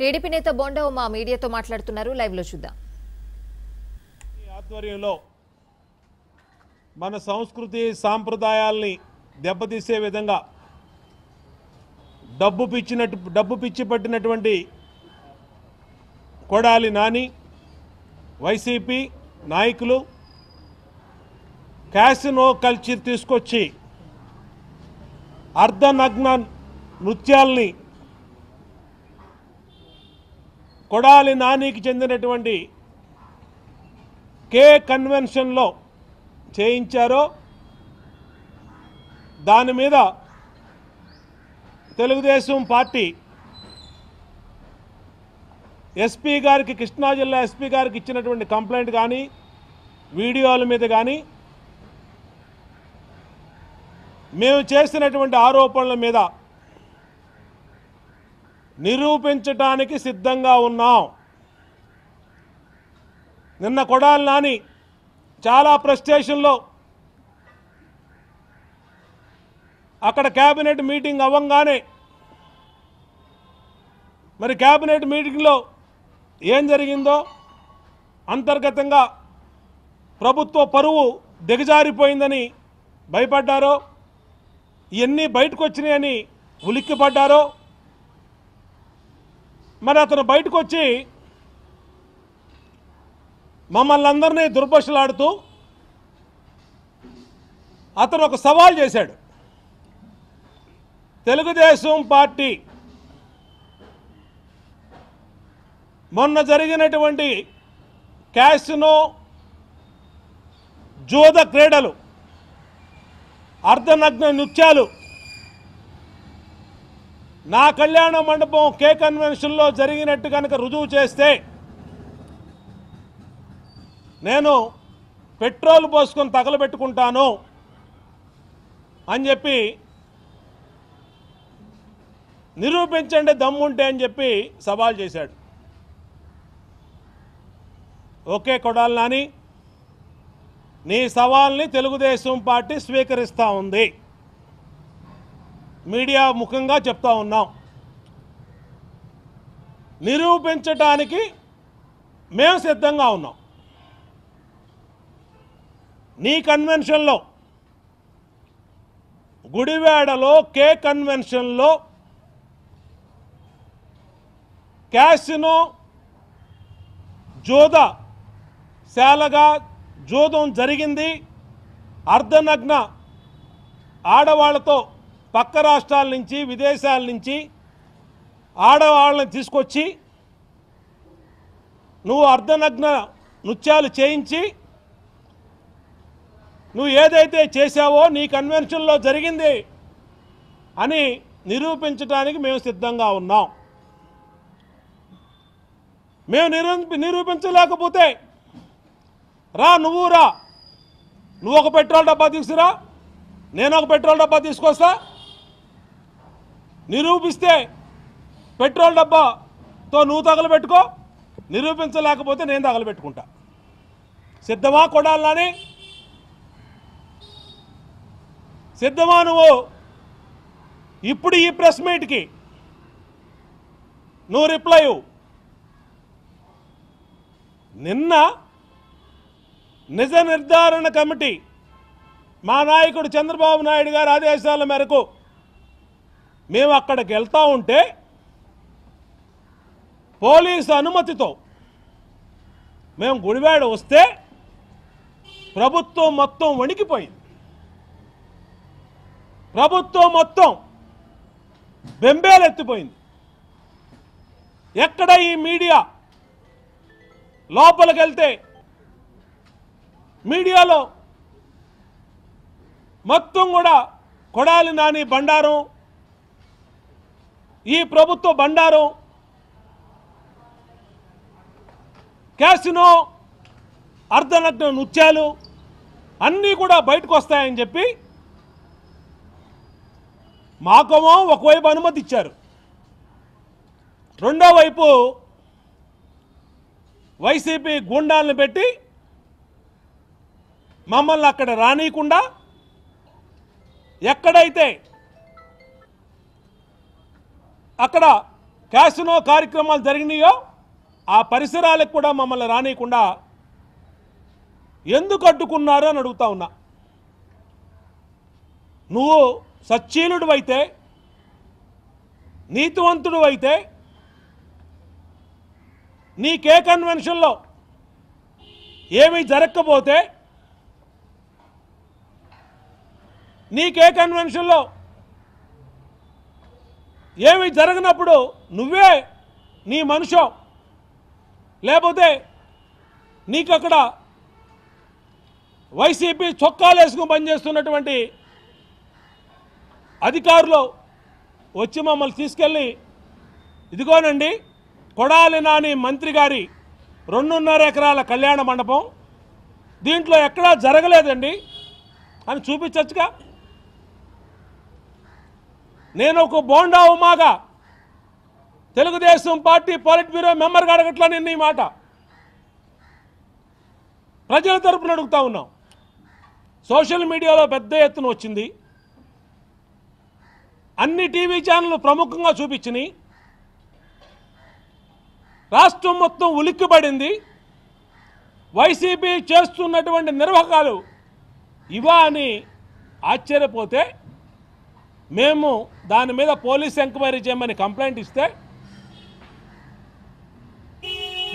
TDP నేత బోండా ఉమా మీడియాతో మాట్లాడుతున్నారు లైవ్ లో చూద్దాం ఆధ్వర్యంలో మన సంస్కృతి సాంప్రదాయాల్ని దెబ్బతీసే విధంగా డబ్బు పిచ్చినట్టు డబ్బు పిచ్చి పట్టినటువంటి కొడాలి నాని వైసీపీ నాయకులు క్యాసినో కల్చర్ తీసుకొచ్చి అర్ధనగ్న నృత్యాల్ని కొడాలి నానికి చెందినటువంటి కే కన్వెన్షన్లో చేయించారో దాని మీద తెలుగుదేశం పార్టీ ఎస్పీ గారికి కృష్ణా జిల్లా ఎస్పీ గారికి ఇచ్చినటువంటి కంప్లైంట్ కానీ వీడియోల మీద కానీ మేము చేసినటువంటి ఆరోపణల మీద నిరూపించటానికి సిద్ధంగా ఉన్నాం నిన్న కొడాలి నాని చాలా ప్రెస్టేషన్లో అక్కడ క్యాబినెట్ మీటింగ్ అవ్వంగానే మరి క్యాబినెట్ మీటింగ్లో ఏం జరిగిందో అంతర్గతంగా ప్రభుత్వ పరువు దిగజారిపోయిందని భయపడ్డారో ఇవన్నీ బయటకు వచ్చినాయని ఉలిక్కిపడ్డారో మరి అతను బయటకు వచ్చి మమ్మల్ని అందరినీ దుర్భషలాడుతూ అతను ఒక సవాల్ చేశాడు తెలుగుదేశం పార్టీ మొన్న జరిగినటువంటి క్యాసినో జోద క్రీడలు అర్ధనగ్న నృత్యాలు నా కళ్యాణ మండపం కే కన్వెన్షన్లో జరిగినట్టు కనుక రుజువు చేస్తే నేను పెట్రోల్ పోసుకొని తగలబెట్టుకుంటాను అని చెప్పి నిరూపించండి దమ్ముంటే అని చెప్పి సవాల్ చేశాడు ఓకే కొడాలి నాని నీ సవాల్ని తెలుగుదేశం పార్టీ స్వీకరిస్తూ ఉంది మీడియా ముఖంగా చెప్తా ఉన్నాం నిరూపించటానికి మేము సిద్ధంగా ఉన్నాం నీ కన్వెన్షన్లో గుడివాడలో కే కన్వెన్షన్లో క్యాసినో జోద శాలగా జోదం జరిగింది అర్ధనగ్న ఆడవాళ్లతో పక్క రాష్ట్రాల నుంచి విదేశాల నుంచి ఆడవాళ్ళని తీసుకొచ్చి నువ్వు అర్ధనగ్న నృత్యాలు చేయించి నువ్వు ఏదైతే చేశావో నీ కన్వెన్షన్లో జరిగింది అని నిరూపించడానికి మేము సిద్ధంగా ఉన్నాం మేము నిరూ నిరూపించలేకపోతే రా నువ్వు రా నువ్వు ఒక పెట్రోల్ డబ్బా తీసుకురా నేను ఒక పెట్రోల్ డబ్బా తీసుకొస్తా నిరూపిస్తే పెట్రోల్ డబ్బాతో నువ్వు తగలబెట్టుకో నిరూపించలేకపోతే నేను తగలబెట్టుకుంటా సిద్ధమా కొడాలని సిద్ధమా నువ్వు ఇప్పుడు ఈ ప్రెస్ మీట్కి నువ్వు రిప్లై నిన్న నిజ నిర్ధారణ కమిటీ మా నాయకుడు చంద్రబాబు నాయుడు గారు ఆదేశాల మేరకు మేము అక్కడికి వెళ్తూ ఉంటే పోలీసు అనుమతితో మేము గుడివాడ వస్తే ప్రభుత్వం మొత్తం వణికిపోయింది ప్రభుత్వం మొత్తం బెంబేలెత్తిపోయింది ఎక్కడ ఈ మీడియా లోపలికి వెళ్తే మీడియాలో మొత్తం కూడా కొడాలి నాని బండారం ఈ ప్రభుత్వ బండారం క్యాసినో అర్ధనగ్న నృత్యాలు అన్నీ కూడా బయటకు వస్తాయని చెప్పి మాకేమో ఒకవైపు అనుమతి ఇచ్చారు రెండో వైపు వైసీపీ గుండాలను పెట్టి మమ్మల్ని అక్కడ రానియకుండా ఎక్కడైతే అక్కడ క్యాసినో కార్యక్రమాలు జరిగినాయో ఆ పరిసరాలకు కూడా మమ్మల్ని రానియకుండా ఎందుకు అడ్డుకున్నారు అని అడుగుతా ఉన్నా నువ్వు సచ్చీలుడు అయితే నీతివంతుడు అయితే నీకే కన్వెన్షన్లో ఏమీ జరగకపోతే నీకే కన్వెన్షన్లో ఏమి జరిగినప్పుడు నువ్వే నీ మనుషు లేకపోతే నీకు అక్కడ వైసీపీ చొక్కాలు వేసుకుని పనిచేస్తున్నటువంటి అధికారులు వచ్చి మమ్మల్ని తీసుకెళ్ళి ఇదిగోనండి కొడాలి నాని మంత్రి గారి రెండున్నర ఎకరాల కళ్యాణ మండపం దీంట్లో ఎక్కడా జరగలేదండి అని చూపించచ్చుగా నేను ఒక బోండా ఉమాగా తెలుగుదేశం పార్టీ పాలిట్ బ్యూరో మెంబర్గా అడగట్లా నిన్న ఈ మాట ప్రజల తరపున అడుగుతా ఉన్నాం సోషల్ మీడియాలో పెద్ద ఎత్తున వచ్చింది అన్ని టీవీ ఛానళ్ళు ప్రముఖంగా చూపించినాయి రాష్ట్రం మొత్తం ఉలిక్కిపడింది వైసీపీ చేస్తున్నటువంటి నిర్వాహకాలు ఇవా అని ఆశ్చర్యపోతే మేము దాని మీద పోలీస్ ఎంక్వైరీ చేయమని కంప్లైంట్ ఇస్తే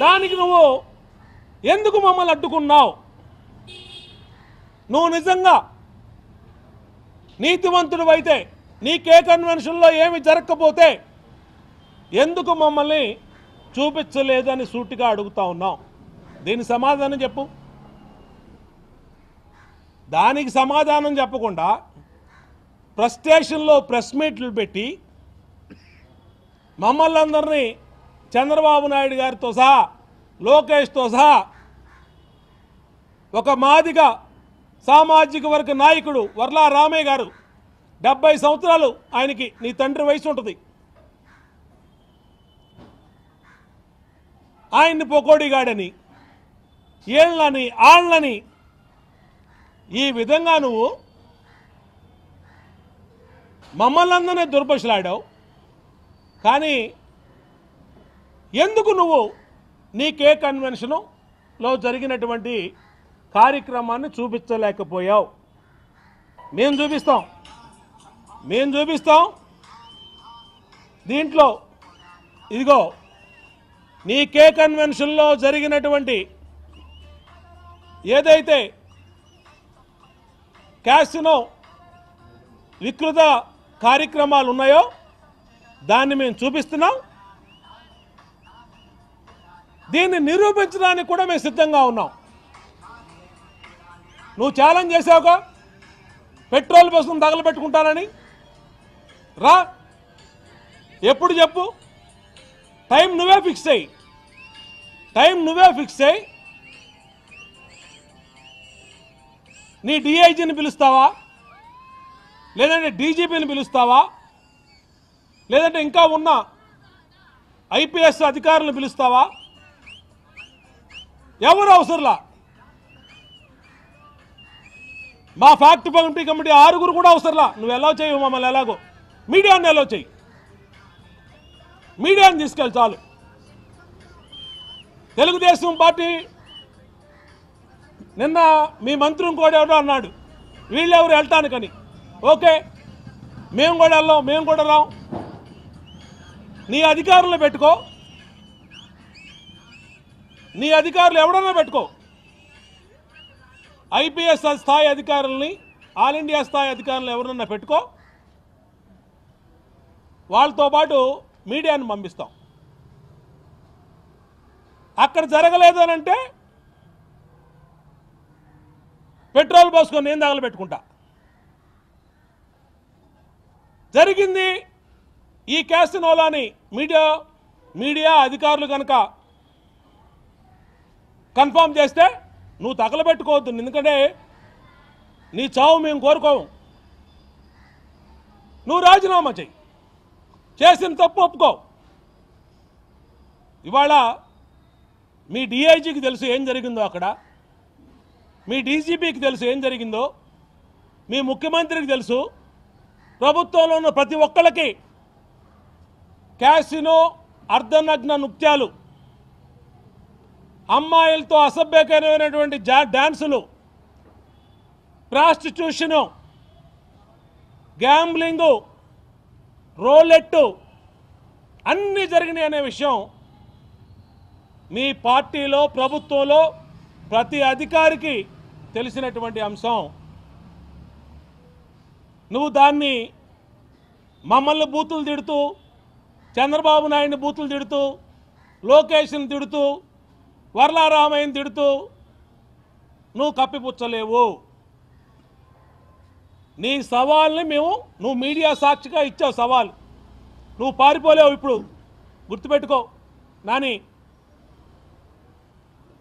దానికి నువ్వు ఎందుకు మమ్మల్ని అడ్డుకున్నావు నువ్వు నిజంగా నీతివంతుడు అయితే నీకే కన్వెన్షన్లో ఏమి జరగకపోతే ఎందుకు మమ్మల్ని చూపించలేదని సూటిగా అడుగుతా ఉన్నావు దీని సమాధానం చెప్పు దానికి సమాధానం చెప్పకుండా ప్రెస్ స్టేషన్లో ప్రెస్ మీట్లు పెట్టి మమ్మల్ని అందరినీ చంద్రబాబు నాయుడు గారితో సహా లోకేష్తో సహా ఒక మాదిగా సామాజిక వర్గ నాయకుడు వర్లా రామయ్య గారు డెబ్బై సంవత్సరాలు ఆయనకి నీ తండ్రి వయసు ఉంటుంది ఆయన్ని పొకోడిగాడని ఏళ్ళని ఆళ్ళని ఈ విధంగా నువ్వు మమ్మల్ని అందరినీ దుర్భషలాడావు కానీ ఎందుకు నువ్వు నీ కే కన్వెన్షన్లో జరిగినటువంటి కార్యక్రమాన్ని చూపించలేకపోయావు మేము చూపిస్తాం మేము చూపిస్తాం దీంట్లో ఇదిగో నీ కే కన్వెన్షన్లో జరిగినటువంటి ఏదైతే క్యాసినో వికృత కార్యక్రమాలు ఉన్నాయో దాన్ని మేము చూపిస్తున్నాం దీన్ని నిరూపించడానికి కూడా మేము సిద్ధంగా ఉన్నాం నువ్వు ఛాలెంజ్ చేసావుగా పెట్రోల్ బస్సును తగలబెట్టుకుంటానని రా ఎప్పుడు చెప్పు టైం నువ్వే ఫిక్స్ అయ్యి టైం నువ్వే ఫిక్స్ అయ్యి నీ డిఐజీని పిలుస్తావా లేదంటే డీజీపీని పిలుస్తావా లేదంటే ఇంకా ఉన్న ఐపీఎస్ అధికారులను పిలుస్తావా ఎవరు అవసరంలా మా ఫ్యాక్ట్ పంపిణీ కమిటీ ఆరుగురు కూడా అవసరంలా నువ్వు ఎలా చేయవు మమ్మల్ని ఎలాగో మీడియాని ఎలా చేయి మీడియాని తీసుకెళ్ళి చాలు తెలుగుదేశం పార్టీ నిన్న మీ మంత్రి కూడా ఎవరో అన్నాడు వీళ్ళెవరు కానీ ఓకే మేము కూడా వెళ్ళాం మేము కూడా రాం నీ అధికారులు పెట్టుకో నీ అధికారులు ఎవడన్నా పెట్టుకో ఐపీఎస్ స్థాయి అధికారుల్ని ఆల్ ఇండియా స్థాయి అధికారులు ఎవరన్నా పెట్టుకో వాళ్ళతో పాటు మీడియాను పంపిస్తాం అక్కడ జరగలేదు అని అంటే పెట్రోల్ పోసుకొని నేను తగలబెట్టుకుంటా జరిగింది ఈ క్యాసినోలాని మీడియా మీడియా అధికారులు కనుక కన్ఫామ్ చేస్తే నువ్వు తగలబెట్టుకోవద్దు ఎందుకంటే నీ చావు మేము కోరుకోము నువ్వు రాజీనామా చెయ్యి చేసిన తప్పు ఒప్పుకో ఇవాళ మీ డిఐజీకి తెలుసు ఏం జరిగిందో అక్కడ మీ డీజీపీకి తెలుసు ఏం జరిగిందో మీ ముఖ్యమంత్రికి తెలుసు ప్రభుత్వంలో ఉన్న ప్రతి ఒక్కళ్ళకి క్యాసినో అర్ధనగ్న నృత్యాలు అమ్మాయిలతో అసభ్యకరమైనటువంటి జా డ్యాన్సులు ప్రాస్టిట్యూషను గ్యాంబ్లింగు రోలెట్టు అన్నీ జరిగినాయి అనే విషయం మీ పార్టీలో ప్రభుత్వంలో ప్రతి అధికారికి తెలిసినటువంటి అంశం నువ్వు దాన్ని మమ్మల్ని బూతులు తిడుతూ చంద్రబాబు నాయుడిని బూతులు తిడుతూ లోకేష్ని తిడుతూ వరలారామయ్యని తిడుతూ నువ్వు కప్పిపుచ్చలేవు నీ సవాల్ని మేము నువ్వు మీడియా సాక్షిగా ఇచ్చావు సవాల్ నువ్వు పారిపోలేవు ఇప్పుడు గుర్తుపెట్టుకో నాని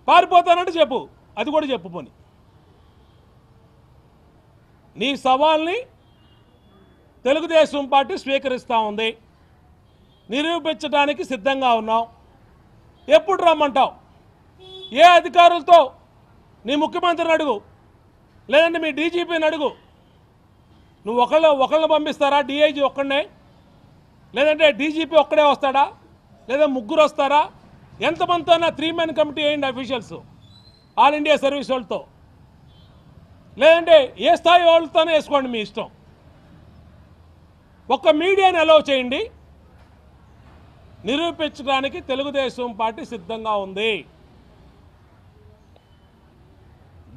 పారిపోతానంటే చెప్పు అది కూడా చెప్పు పోని నీ సవాల్ని తెలుగుదేశం పార్టీ స్వీకరిస్తూ ఉంది నిరూపించడానికి సిద్ధంగా ఉన్నాం ఎప్పుడు రమ్మంటావు ఏ అధికారులతో నీ ముఖ్యమంత్రిని అడుగు లేదంటే మీ డీజీపీని అడుగు నువ్వు ఒకళ్ళు ఒకళ్ళు పంపిస్తారా డిఐజీ ఒక్కడే లేదంటే డీజీపీ ఒక్కడే వస్తాడా లేదా ముగ్గురు వస్తారా ఎంతమందితో త్రీ మెన్ కమిటీ వేయండి అఫీషియల్స్ ఆల్ ఇండియా సర్వీస్ వాళ్ళతో లేదంటే ఏ స్థాయి వాళ్ళతోనే వేసుకోండి మీ ఇష్టం ఒక మీడియాని అలో చేయండి నిరూపించడానికి తెలుగుదేశం పార్టీ సిద్ధంగా ఉంది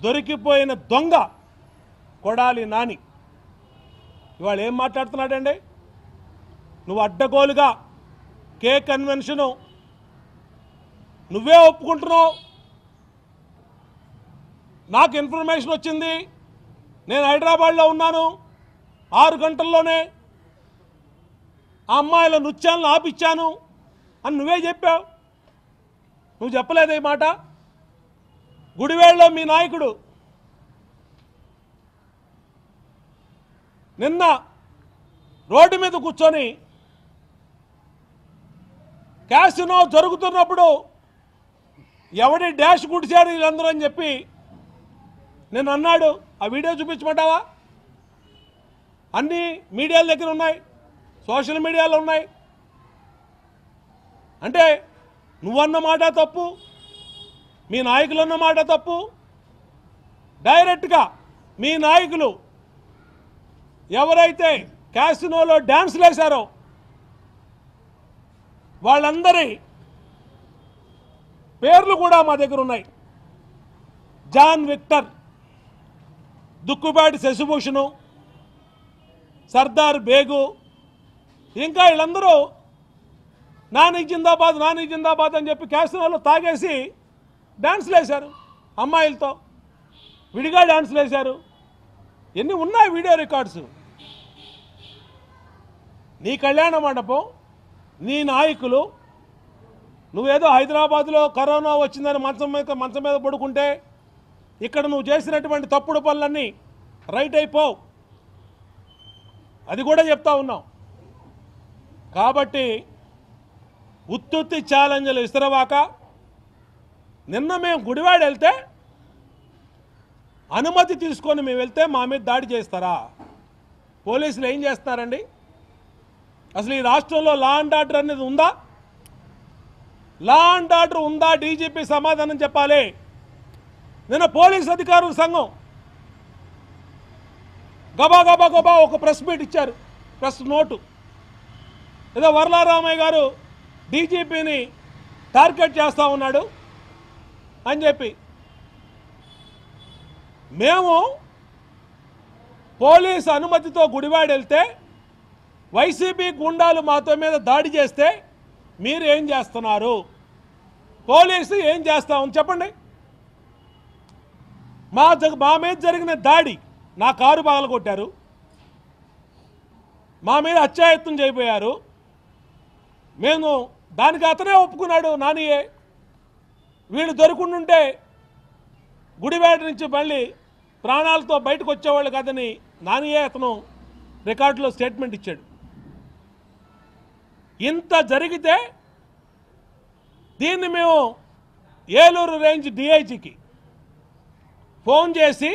దొరికిపోయిన దొంగ కొడాలి నాని ఇవాళ ఏం మాట్లాడుతున్నాడండి నువ్వు అడ్డగోలుగా కే కన్వెన్షను నువ్వే ఒప్పుకుంటున్నావు నాకు ఇన్ఫర్మేషన్ వచ్చింది నేను హైదరాబాద్లో ఉన్నాను ఆరు గంటల్లోనే ఆ అమ్మాయిల నృత్యాలను ఆపిచ్చాను అని నువ్వే చెప్పావు నువ్వు చెప్పలేదు ఈ మాట గుడివేళ్ళలో మీ నాయకుడు నిన్న రోడ్డు మీద కూర్చొని క్యాసినో జరుగుతున్నప్పుడు ఎవడి డాష్ గుడిచారు వీళ్ళందరూ అని చెప్పి నేను అన్నాడు ఆ వీడియో చూపించమంటావా అన్నీ మీడియాల దగ్గర ఉన్నాయి సోషల్ మీడియాలో ఉన్నాయి అంటే నువ్వన్న మాట తప్పు మీ నాయకులన్న మాట తప్పు డైరెక్ట్గా మీ నాయకులు ఎవరైతే క్యాసినోలో డ్యాన్స్లు వేశారో వాళ్ళందరి పేర్లు కూడా మా దగ్గర ఉన్నాయి జాన్ విక్టర్ దుక్కుపాటి శశిభూషణు సర్దార్ బేగు ఇంకా వీళ్ళందరూ నాని జిందాబాద్ నాని జిందాబాద్ అని చెప్పి క్యాసినోలో తాగేసి డ్యాన్సులు వేశారు అమ్మాయిలతో విడిగా డ్యాన్సులు వేశారు ఎన్ని ఉన్నాయి వీడియో రికార్డ్స్ నీ కళ్యాణ మండపం నీ నాయకులు నువ్వేదో హైదరాబాద్లో కరోనా వచ్చిందని మంచం మీద మంచం మీద పడుకుంటే ఇక్కడ నువ్వు చేసినటువంటి తప్పుడు పనులన్నీ రైట్ అయిపోవు అది కూడా చెప్తా ఉన్నావు కాబట్టి ఉత్తుత్తి ఛాలెంజ్లు విసిరవాక నిన్న మేము గుడివాడ వెళ్తే అనుమతి తీసుకొని మేము వెళ్తే మా మీద దాడి చేస్తారా పోలీసులు ఏం చేస్తారండి అసలు ఈ రాష్ట్రంలో లా అండ్ ఆర్డర్ అనేది ఉందా లా అండ్ ఆర్డర్ ఉందా డీజీపీ సమాధానం చెప్పాలి నిన్న పోలీస్ అధికారుల సంఘం గబా గబా గబా ఒక ప్రెస్ మీట్ ఇచ్చారు ప్రెస్ నోటు ఏదో వరలారామయ్య గారు డీజీపీని టార్గెట్ చేస్తూ ఉన్నాడు అని చెప్పి మేము పోలీస్ అనుమతితో గుడివాడ వెళ్తే వైసీపీ గుండాలు మాతో మీద దాడి చేస్తే మీరు ఏం చేస్తున్నారు పోలీసు ఏం చేస్తామని చెప్పండి మా మా మీద జరిగిన దాడి నా కారు పగలగొట్టారు మా మీద అత్యాయత్నం చేయబోయారు మేము దానికి అతనే ఒప్పుకున్నాడు నానియే వీళ్ళు దొరుకుంటుంటే గుడివేట నుంచి మళ్ళీ ప్రాణాలతో బయటకు వచ్చేవాళ్ళు కాదని నానియే అతను రికార్డులో స్టేట్మెంట్ ఇచ్చాడు ఇంత జరిగితే దీన్ని మేము ఏలూరు రేంజ్ డిఐజీకి ఫోన్ చేసి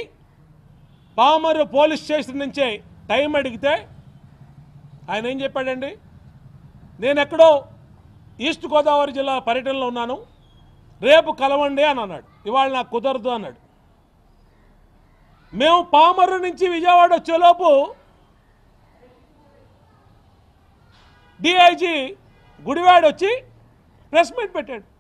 పామరు పోలీస్ స్టేషన్ నుంచే టైం అడిగితే ఆయన ఏం చెప్పాడండి నేను ఎక్కడో ఈస్ట్ గోదావరి జిల్లా పర్యటనలో ఉన్నాను రేపు కలవండి అని అన్నాడు ఇవాళ నాకు కుదరదు అన్నాడు మేము పామర్రు నుంచి విజయవాడ వచ్చేలోపు డిఐజీ గుడివాడ వచ్చి ప్రెస్ మీట్ పెట్టాడు